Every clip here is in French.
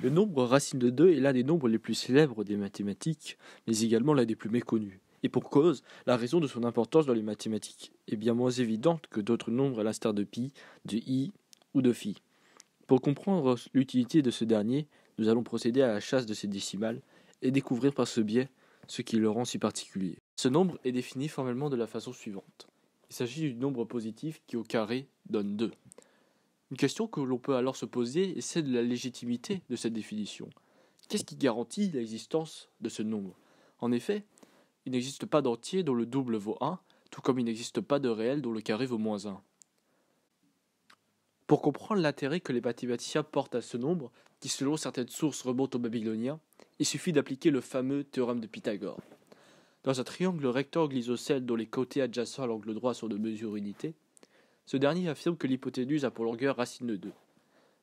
Le nombre racine de 2 est l'un des nombres les plus célèbres des mathématiques, mais également l'un des plus méconnus. Et pour cause, la raison de son importance dans les mathématiques est bien moins évidente que d'autres nombres à l'instar de pi, de i ou de phi. Pour comprendre l'utilité de ce dernier, nous allons procéder à la chasse de ces décimales et découvrir par ce biais ce qui le rend si particulier. Ce nombre est défini formellement de la façon suivante. Il s'agit du nombre positif qui au carré donne 2. Une question que l'on peut alors se poser est celle de la légitimité de cette définition. Qu'est-ce qui garantit l'existence de ce nombre En effet, il n'existe pas d'entier dont le double vaut 1, tout comme il n'existe pas de réel dont le carré vaut moins 1. Pour comprendre l'intérêt que les mathématiciens portent à ce nombre, qui selon certaines sources remonte aux Babyloniens, il suffit d'appliquer le fameux théorème de Pythagore. Dans un triangle rectangle isocèle dont les côtés adjacents à l'angle droit sont de mesure unité, ce dernier affirme que l'hypoténuse a pour longueur racine de 2.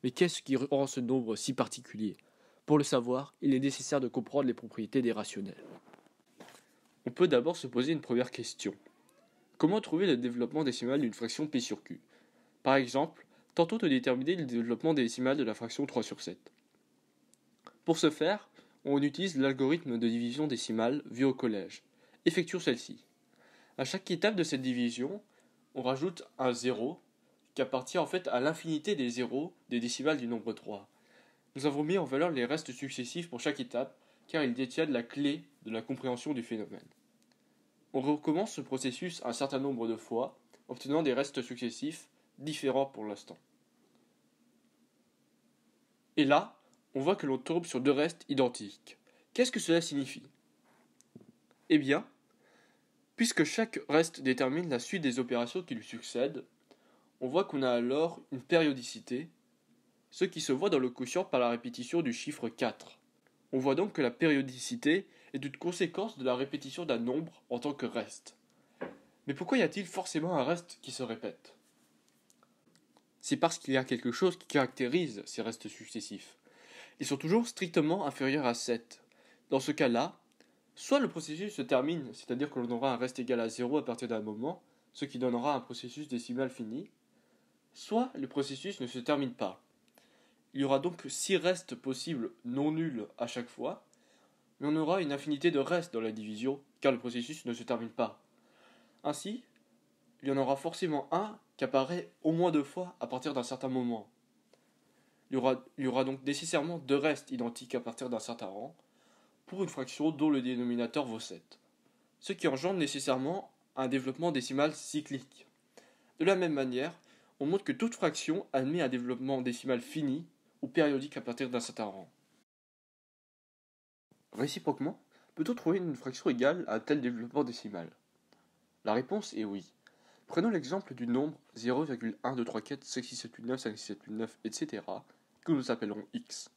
Mais qu'est-ce qui rend ce nombre si particulier Pour le savoir, il est nécessaire de comprendre les propriétés des rationnels. On peut d'abord se poser une première question. Comment trouver le développement décimal d'une fraction p sur q Par exemple, tentons de déterminer le développement décimal de la fraction 3 sur 7. Pour ce faire, on utilise l'algorithme de division décimale vu au collège. Effectuons celle-ci. À chaque étape de cette division, on rajoute un 0 qui appartient en fait à l'infinité des zéros des décimales du nombre 3. Nous avons mis en valeur les restes successifs pour chaque étape, car ils détiennent la clé de la compréhension du phénomène. On recommence ce processus un certain nombre de fois, obtenant des restes successifs différents pour l'instant. Et là, on voit que l'on tombe sur deux restes identiques. Qu'est-ce que cela signifie Eh bien, Puisque chaque reste détermine la suite des opérations qui lui succèdent, on voit qu'on a alors une périodicité, ce qui se voit dans le quotient par la répétition du chiffre 4. On voit donc que la périodicité est une conséquence de la répétition d'un nombre en tant que reste. Mais pourquoi y a-t-il forcément un reste qui se répète C'est parce qu'il y a quelque chose qui caractérise ces restes successifs. Ils sont toujours strictement inférieurs à 7. Dans ce cas-là, soit le processus se termine, c'est-à-dire que l'on aura un reste égal à 0 à partir d'un moment, ce qui donnera un processus décimal fini, soit le processus ne se termine pas. Il y aura donc six restes possibles non nuls à chaque fois, mais on aura une infinité de restes dans la division, car le processus ne se termine pas. Ainsi, il y en aura forcément un qui apparaît au moins deux fois à partir d'un certain moment. Il y, aura, il y aura donc nécessairement deux restes identiques à partir d'un certain rang, pour une fraction dont le dénominateur vaut 7, ce qui engendre nécessairement un développement décimal cyclique. De la même manière, on montre que toute fraction admet un développement décimal fini ou périodique à partir d'un certain rang. Réciproquement, peut-on trouver une fraction égale à tel développement décimal La réponse est oui. Prenons l'exemple du nombre 0,12345678956789 etc., que nous appellerons x.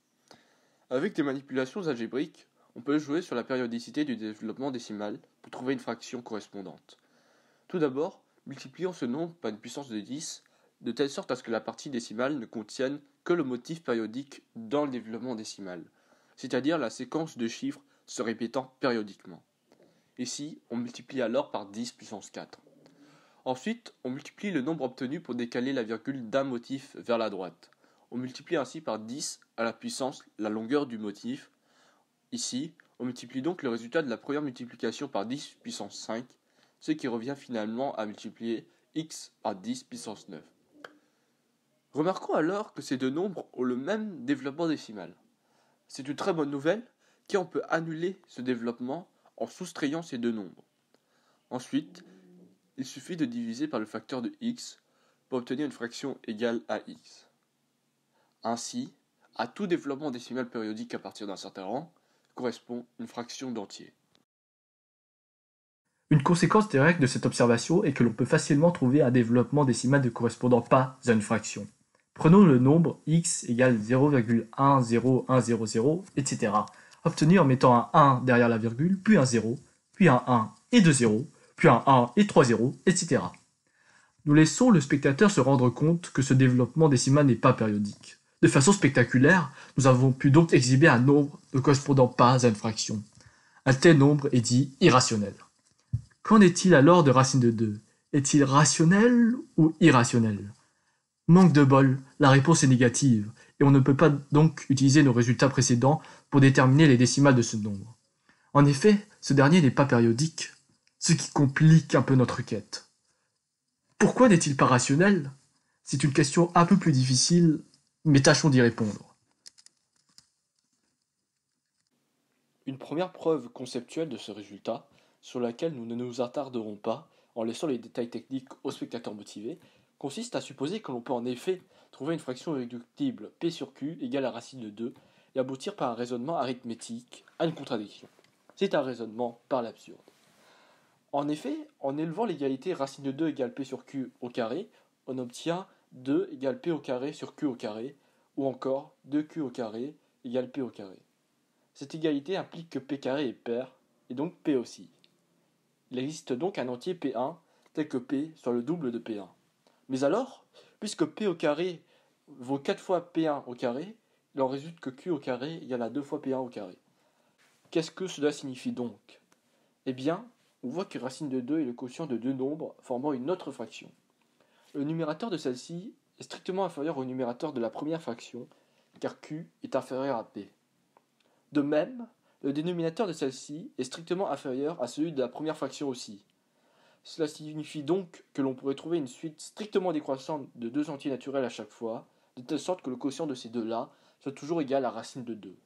Avec des manipulations algébriques, on peut jouer sur la périodicité du développement décimal pour trouver une fraction correspondante. Tout d'abord, multiplions ce nombre par une puissance de 10, de telle sorte à ce que la partie décimale ne contienne que le motif périodique dans le développement décimal, c'est-à-dire la séquence de chiffres se répétant périodiquement. Ici, on multiplie alors par 10 puissance 4. Ensuite, on multiplie le nombre obtenu pour décaler la virgule d'un motif vers la droite. On multiplie ainsi par 10 à la puissance la longueur du motif Ici, on multiplie donc le résultat de la première multiplication par 10 puissance 5, ce qui revient finalement à multiplier x par 10 puissance 9. Remarquons alors que ces deux nombres ont le même développement décimal. C'est une très bonne nouvelle, car on peut annuler ce développement en soustrayant ces deux nombres. Ensuite, il suffit de diviser par le facteur de x pour obtenir une fraction égale à x. Ainsi, à tout développement décimal périodique à partir d'un certain rang, correspond une fraction d'entier. Une conséquence directe de cette observation est que l'on peut facilement trouver un développement décimal ne correspondant pas à une fraction. Prenons le nombre x égale 0,10100, etc., obtenu en mettant un 1 derrière la virgule, puis un 0, puis un 1 et 2 0, puis un 1 et 3 0, etc. Nous laissons le spectateur se rendre compte que ce développement décimal n'est pas périodique. De façon spectaculaire, nous avons pu donc exhiber un nombre ne correspondant pas à une fraction. Un tel nombre est dit irrationnel. Qu'en est-il alors de racine de 2 Est-il rationnel ou irrationnel Manque de bol, la réponse est négative, et on ne peut pas donc utiliser nos résultats précédents pour déterminer les décimales de ce nombre. En effet, ce dernier n'est pas périodique, ce qui complique un peu notre quête. Pourquoi n'est-il pas rationnel C'est une question un peu plus difficile mais tâchons d'y répondre. Une première preuve conceptuelle de ce résultat, sur laquelle nous ne nous attarderons pas, en laissant les détails techniques aux spectateurs motivés, consiste à supposer que l'on peut en effet trouver une fraction irréductible P sur Q égale à racine de 2 et aboutir par un raisonnement arithmétique à une contradiction. C'est un raisonnement par l'absurde. En effet, en élevant l'égalité racine de 2 égale P sur Q au carré, on obtient 2 égale p au carré sur q au carré, ou encore 2q au carré égale p au carré. Cette égalité implique que p carré est pair, et donc p aussi. Il existe donc un entier p1 tel que p soit le double de p1. Mais alors, puisque p au carré vaut 4 fois p1 au carré, il en résulte que q au carré égale à 2 fois p1 au carré. Qu'est-ce que cela signifie donc Eh bien, on voit que racine de 2 est le quotient de deux nombres formant une autre fraction. Le numérateur de celle-ci est strictement inférieur au numérateur de la première fraction, car Q est inférieur à P. De même, le dénominateur de celle-ci est strictement inférieur à celui de la première fraction aussi. Cela signifie donc que l'on pourrait trouver une suite strictement décroissante de deux entiers naturels à chaque fois, de telle sorte que le quotient de ces deux-là soit toujours égal à racine de 2.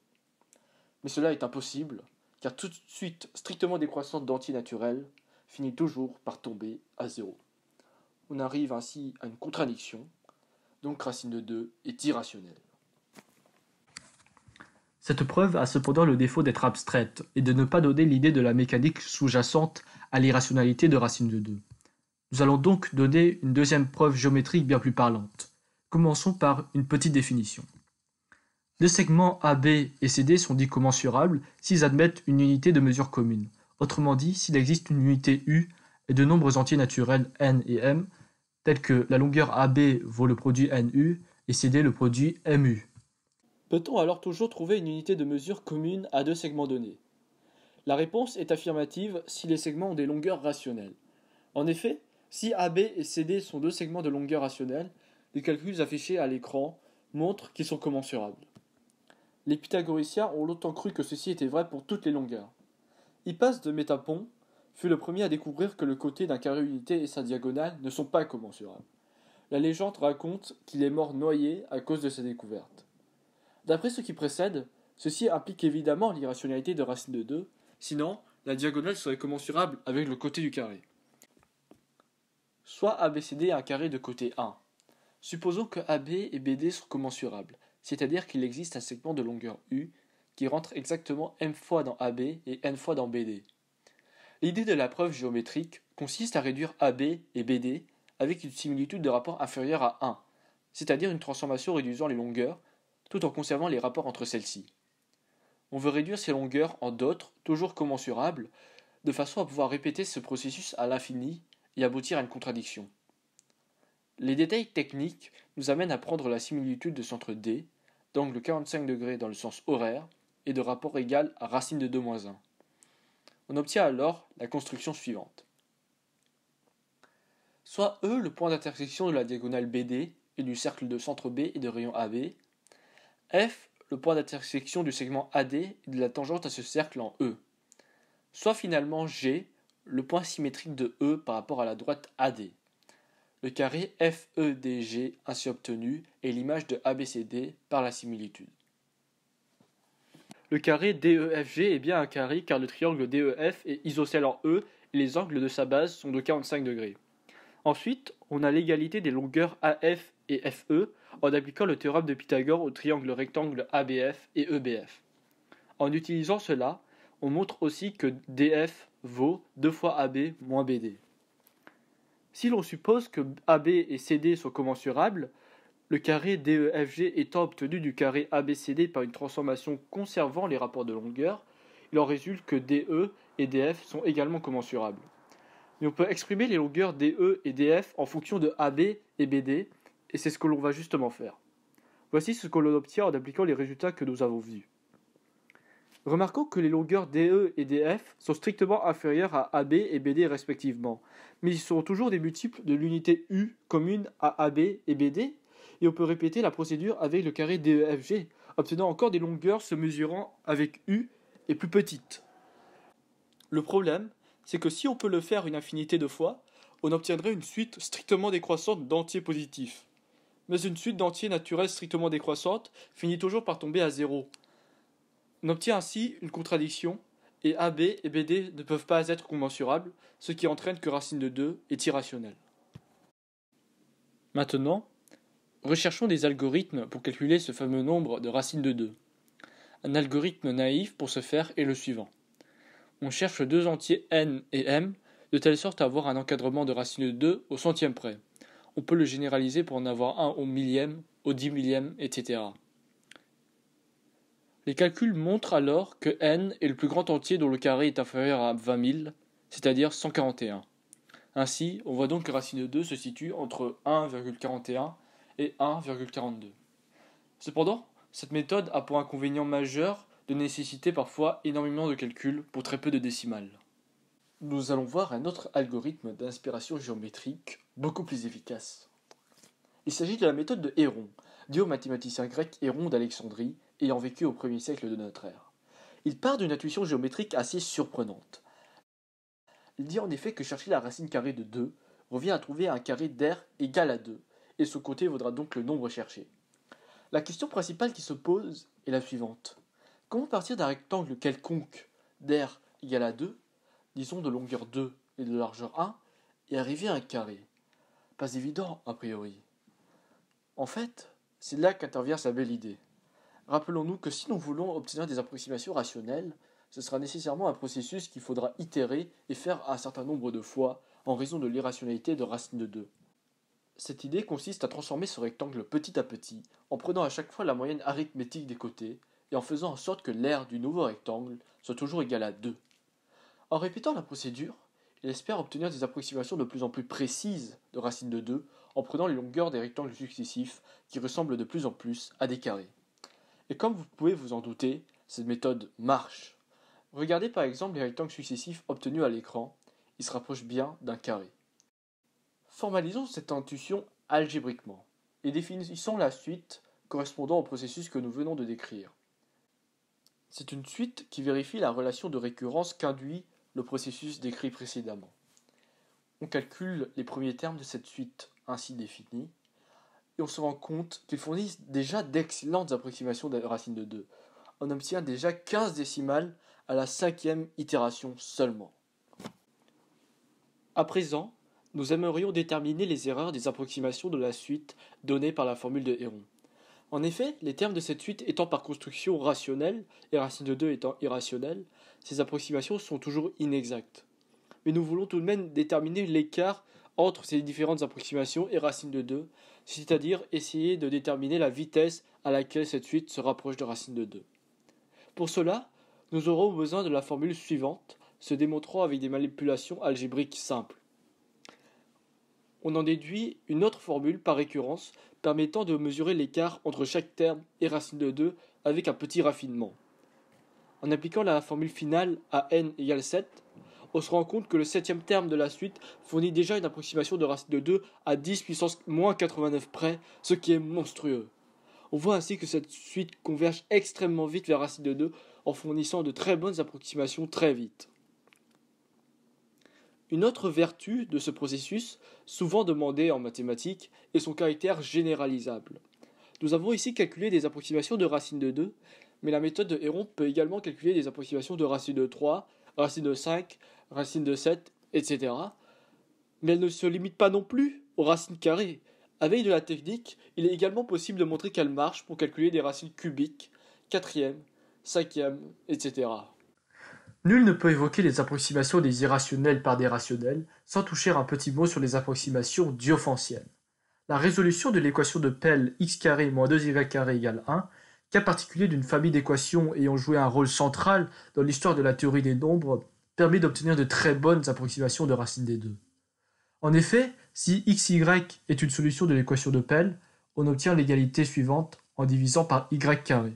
Mais cela est impossible, car toute suite strictement décroissante d'entiers naturels finit toujours par tomber à zéro. On arrive ainsi à une contradiction, donc racine de 2 est irrationnelle. Cette preuve a cependant le défaut d'être abstraite et de ne pas donner l'idée de la mécanique sous-jacente à l'irrationalité de racine de 2. Nous allons donc donner une deuxième preuve géométrique bien plus parlante. Commençons par une petite définition. Les segments AB et CD sont dits commensurables s'ils admettent une unité de mesure commune. Autrement dit, s'il existe une unité U et de nombres entiers naturels n et m Telle que la longueur AB vaut le produit NU et CD le produit MU. Peut-on alors toujours trouver une unité de mesure commune à deux segments donnés La réponse est affirmative si les segments ont des longueurs rationnelles. En effet, si AB et CD sont deux segments de longueur rationnelle, les calculs affichés à l'écran montrent qu'ils sont commensurables. Les pythagoriciens ont longtemps cru que ceci était vrai pour toutes les longueurs. Ils passent de Métapon fut le premier à découvrir que le côté d'un carré unité et sa diagonale ne sont pas commensurables. La légende raconte qu'il est mort noyé à cause de sa découverte. D'après ce qui précède, ceci implique évidemment l'irrationalité de racine de 2, sinon la diagonale serait commensurable avec le côté du carré. Soit ABCD est un carré de côté 1. Supposons que AB et BD sont commensurables, c'est-à-dire qu'il existe un segment de longueur U qui rentre exactement m fois dans AB et n fois dans BD. L'idée de la preuve géométrique consiste à réduire AB et BD avec une similitude de rapport inférieur à 1, c'est-à-dire une transformation réduisant les longueurs, tout en conservant les rapports entre celles-ci. On veut réduire ces longueurs en d'autres, toujours commensurables, de façon à pouvoir répéter ce processus à l'infini et aboutir à une contradiction. Les détails techniques nous amènent à prendre la similitude de centre D, d'angle 45 degrés dans le sens horaire, et de rapport égal à racine de 2 1. On obtient alors la construction suivante. Soit E le point d'intersection de la diagonale BD et du cercle de centre B et de rayon AB, F le point d'intersection du segment AD et de la tangente à ce cercle en E, soit finalement G le point symétrique de E par rapport à la droite AD. Le carré FEDG ainsi obtenu est l'image de ABCD par la similitude. Le carré DEFG est bien un carré car le triangle DEF est isocèle en E et les angles de sa base sont de 45 degrés. Ensuite, on a l'égalité des longueurs AF et FE en appliquant le théorème de Pythagore au triangle rectangle ABF et EBF. En utilisant cela, on montre aussi que DF vaut 2 fois AB moins BD. Si l'on suppose que AB et CD sont commensurables, le carré DEFG étant obtenu du carré ABCD par une transformation conservant les rapports de longueur, il en résulte que DE et DF sont également commensurables. Mais on peut exprimer les longueurs DE et DF en fonction de AB et BD, et c'est ce que l'on va justement faire. Voici ce que l'on obtient en appliquant les résultats que nous avons vus. Remarquons que les longueurs DE et DF sont strictement inférieures à AB et BD respectivement, mais ils sont toujours des multiples de l'unité U commune à AB et BD, et on peut répéter la procédure avec le carré DEFG, obtenant encore des longueurs se mesurant avec U et plus petites. Le problème, c'est que si on peut le faire une infinité de fois, on obtiendrait une suite strictement décroissante d'entiers positifs. Mais une suite d'entiers naturels strictement décroissante finit toujours par tomber à zéro. On obtient ainsi une contradiction, et AB et BD ne peuvent pas être commensurables, ce qui entraîne que racine de 2 est irrationnelle. Maintenant, Recherchons des algorithmes pour calculer ce fameux nombre de racines de 2. Un algorithme naïf pour ce faire est le suivant. On cherche deux entiers n et m de telle sorte à avoir un encadrement de racine de 2 au centième près. On peut le généraliser pour en avoir un au millième, au dix millième, etc. Les calculs montrent alors que n est le plus grand entier dont le carré est inférieur à 20 000, c'est-à-dire 141. Ainsi, on voit donc que racine de 2 se situe entre 1,41 1,42. Cependant, cette méthode a pour inconvénient majeur de nécessiter parfois énormément de calculs pour très peu de décimales. Nous allons voir un autre algorithme d'inspiration géométrique beaucoup plus efficace. Il s'agit de la méthode de Héron, du au mathématicien grec Héron d'Alexandrie, ayant vécu au premier siècle de notre ère. Il part d'une intuition géométrique assez surprenante. Il dit en effet que chercher la racine carrée de 2 revient à trouver un carré d'air égal à 2, et ce côté vaudra donc le nombre cherché. La question principale qui se pose est la suivante. Comment partir d'un rectangle quelconque d'air égal à 2, disons de longueur 2 et de largeur 1, et arriver à un carré Pas évident, a priori. En fait, c'est là qu'intervient sa belle idée. Rappelons-nous que si nous voulons obtenir des approximations rationnelles, ce sera nécessairement un processus qu'il faudra itérer et faire un certain nombre de fois en raison de l'irrationalité de racine de 2. Cette idée consiste à transformer ce rectangle petit à petit, en prenant à chaque fois la moyenne arithmétique des côtés, et en faisant en sorte que l'aire du nouveau rectangle soit toujours égale à 2. En répétant la procédure, il espère obtenir des approximations de plus en plus précises de racines de 2 en prenant les longueurs des rectangles successifs qui ressemblent de plus en plus à des carrés. Et comme vous pouvez vous en douter, cette méthode marche. Regardez par exemple les rectangles successifs obtenus à l'écran, ils se rapprochent bien d'un carré. Formalisons cette intuition algébriquement et définissons la suite correspondant au processus que nous venons de décrire. C'est une suite qui vérifie la relation de récurrence qu'induit le processus décrit précédemment. On calcule les premiers termes de cette suite ainsi définie et on se rend compte qu'ils fournissent déjà d'excellentes approximations de la racine de 2. On obtient déjà 15 décimales à la cinquième itération seulement. À présent, nous aimerions déterminer les erreurs des approximations de la suite données par la formule de Héron. En effet, les termes de cette suite étant par construction rationnels, et racine de 2 étant irrationnelle, ces approximations sont toujours inexactes. Mais nous voulons tout de même déterminer l'écart entre ces différentes approximations et racine de 2, c'est-à-dire essayer de déterminer la vitesse à laquelle cette suite se rapproche de racine de 2. Pour cela, nous aurons besoin de la formule suivante, se démontrant avec des manipulations algébriques simples on en déduit une autre formule par récurrence permettant de mesurer l'écart entre chaque terme et racine de 2 avec un petit raffinement. En appliquant la formule finale à n égale 7, on se rend compte que le septième terme de la suite fournit déjà une approximation de racine de 2 à 10 puissance moins 89 près, ce qui est monstrueux. On voit ainsi que cette suite converge extrêmement vite vers racine de 2 en fournissant de très bonnes approximations très vite. Une autre vertu de ce processus, souvent demandé en mathématiques, est son caractère généralisable. Nous avons ici calculé des approximations de racines de 2, mais la méthode de Héron peut également calculer des approximations de racines de 3, racines de 5, racines de 7, etc. Mais elle ne se limite pas non plus aux racines carrées. Avec de la technique, il est également possible de montrer qu'elle marche pour calculer des racines cubiques, quatrième, cinquième, etc. Nul ne peut évoquer les approximations des irrationnels par des rationnels sans toucher un petit mot sur les approximations diophantiennes. La résolution de l'équation de Pell x2 y 1, cas particulier d'une famille d'équations ayant joué un rôle central dans l'histoire de la théorie des nombres, permet d'obtenir de très bonnes approximations de racines des deux. En effet, si xy est une solution de l'équation de Pell, on obtient l'égalité suivante en divisant par y carré.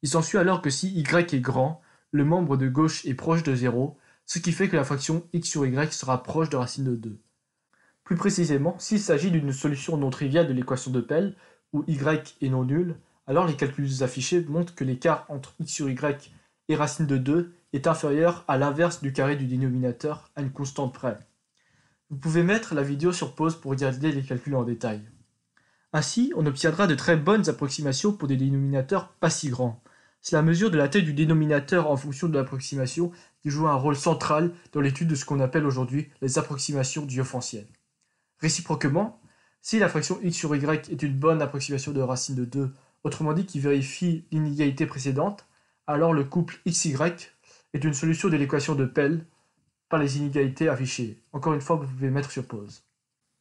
Il s'ensuit alors que si y est grand, le membre de gauche est proche de 0, ce qui fait que la fraction x sur y sera proche de racine de 2. Plus précisément, s'il s'agit d'une solution non triviale de l'équation de Pell, où y est non nul, alors les calculs affichés montrent que l'écart entre x sur y et racine de 2 est inférieur à l'inverse du carré du dénominateur à une constante près. Vous pouvez mettre la vidéo sur pause pour regarder les calculs en détail. Ainsi, on obtiendra de très bonnes approximations pour des dénominateurs pas si grands, c'est la mesure de la taille du dénominateur en fonction de l'approximation qui joue un rôle central dans l'étude de ce qu'on appelle aujourd'hui les approximations diophantiennes. Réciproquement, si la fraction x sur y est une bonne approximation de racine de 2, autrement dit qui vérifie l'inégalité précédente, alors le couple xy est une solution de l'équation de Pell par les inégalités affichées. Encore une fois, vous pouvez mettre sur pause.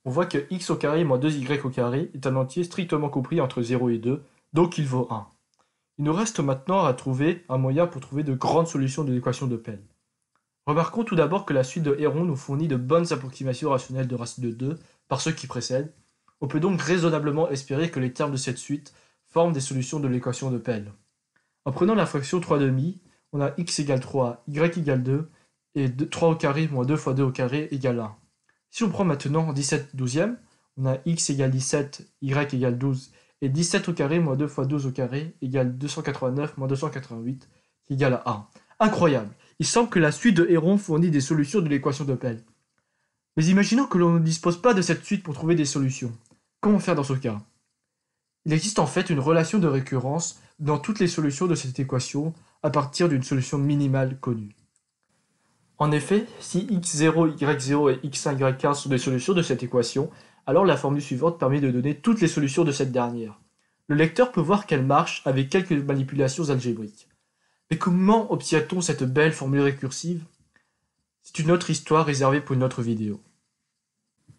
On voit que x au carré moins 2y au carré est un entier strictement compris entre 0 et 2, donc il vaut 1. Il nous reste maintenant à trouver un moyen pour trouver de grandes solutions de l'équation de Pell. Remarquons tout d'abord que la suite de Héron nous fournit de bonnes approximations rationnelles de racine de 2 par ceux qui précèdent. On peut donc raisonnablement espérer que les termes de cette suite forment des solutions de l'équation de Pell. En prenant la fraction 3 demi, on a x égale 3, y égale 2, et 3 au carré moins 2 fois 2 au carré égale 1. Si on prend maintenant 17 douzièmes, on a x égale 17, y égale 12 et 17 au carré moins 2 fois 12 au carré égale 289 moins 288 qui égale à 1. Incroyable Il semble que la suite de Héron fournit des solutions de l'équation de Pell. Mais imaginons que l'on ne dispose pas de cette suite pour trouver des solutions. Comment faire dans ce cas Il existe en fait une relation de récurrence dans toutes les solutions de cette équation à partir d'une solution minimale connue. En effet, si x0, y0 et x1, y15 sont des solutions de cette équation, alors la formule suivante permet de donner toutes les solutions de cette dernière. Le lecteur peut voir qu'elle marche avec quelques manipulations algébriques. Mais comment obtient-on cette belle formule récursive C'est une autre histoire réservée pour une autre vidéo.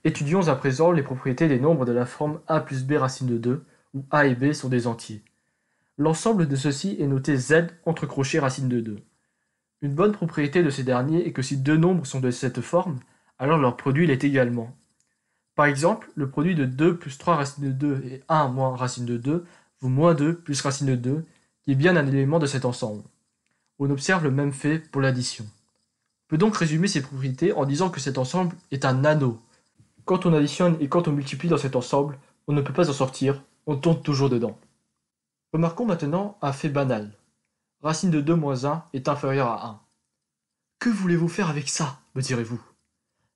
Étudions à présent les propriétés des nombres de la forme a plus b racine de 2, où a et b sont des entiers. L'ensemble de ceux-ci est noté z entre crochets racine de 2. Une bonne propriété de ces derniers est que si deux nombres sont de cette forme, alors leur produit l'est également, par exemple, le produit de 2 plus 3 racine de 2 et 1 moins racine de 2 vaut moins 2 plus racine de 2, qui est bien un élément de cet ensemble. On observe le même fait pour l'addition. On peut donc résumer ces propriétés en disant que cet ensemble est un anneau. Quand on additionne et quand on multiplie dans cet ensemble, on ne peut pas en sortir, on tombe toujours dedans. Remarquons maintenant un fait banal. Racine de 2 moins 1 est inférieure à 1. Que voulez-vous faire avec ça, me direz-vous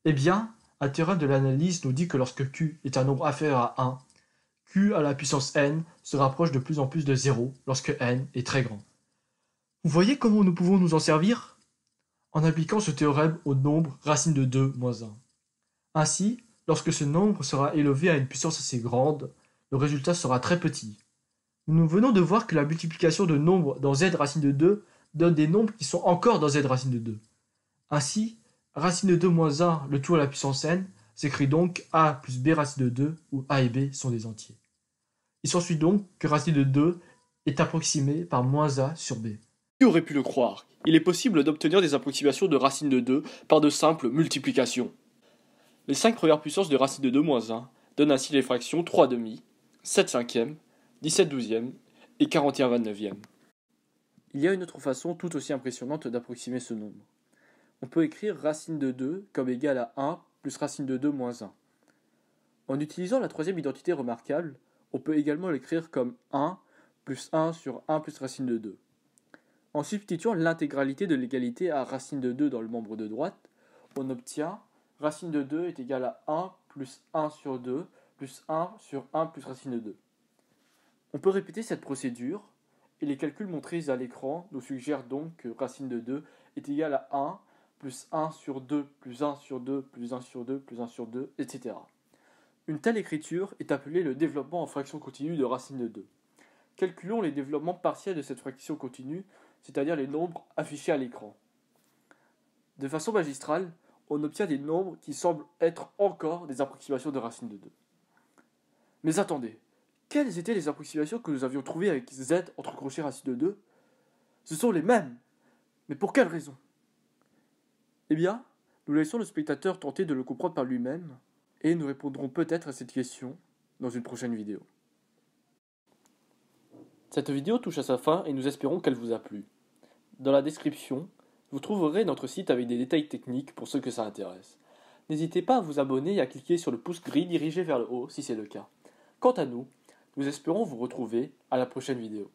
Eh bien, théorème de l'analyse nous dit que lorsque Q est un nombre inférieur à 1, Q à la puissance n se rapproche de plus en plus de 0 lorsque n est très grand. Vous voyez comment nous pouvons nous en servir En appliquant ce théorème au nombre racine de 2 moins 1. Ainsi, lorsque ce nombre sera élevé à une puissance assez grande, le résultat sera très petit. Nous venons de voir que la multiplication de nombres dans z racine de 2 donne des nombres qui sont encore dans z racine de 2. Ainsi, Racine de 2 moins 1, le tout à la puissance n, s'écrit donc a plus b racine de 2, où a et b sont des entiers. Il s'ensuit donc que racine de 2 est approximée par moins a sur b. Qui aurait pu le croire Il est possible d'obtenir des approximations de racine de 2 par de simples multiplications. Les 5 premières puissances de racine de 2 moins 1 donnent ainsi les fractions 3 demi, 7 cinquièmes, 17 douzièmes et 41 29e. Il y a une autre façon tout aussi impressionnante d'approximer ce nombre on peut écrire racine de 2 comme égale à 1 plus racine de 2 moins 1. En utilisant la troisième identité remarquable, on peut également l'écrire comme 1 plus 1 sur 1 plus racine de 2. En substituant l'intégralité de l'égalité à racine de 2 dans le membre de droite, on obtient racine de 2 est égale à 1 plus 1 sur 2 plus 1 sur 1 plus racine de 2. On peut répéter cette procédure et les calculs montrés à l'écran nous suggèrent donc que racine de 2 est égale à 1 plus 1 sur 2, plus 1 sur 2, plus 1 sur 2, plus 1 sur 2, etc. Une telle écriture est appelée le développement en fraction continue de racine de 2. Calculons les développements partiels de cette fraction continue, c'est-à-dire les nombres affichés à l'écran. De façon magistrale, on obtient des nombres qui semblent être encore des approximations de racine de 2. Mais attendez, quelles étaient les approximations que nous avions trouvées avec z entre crochets racine de 2 Ce sont les mêmes. Mais pour quelle raison eh bien, nous laissons le spectateur tenter de le comprendre par lui-même, et nous répondrons peut-être à cette question dans une prochaine vidéo. Cette vidéo touche à sa fin et nous espérons qu'elle vous a plu. Dans la description, vous trouverez notre site avec des détails techniques pour ceux que ça intéresse. N'hésitez pas à vous abonner et à cliquer sur le pouce gris dirigé vers le haut si c'est le cas. Quant à nous, nous espérons vous retrouver à la prochaine vidéo.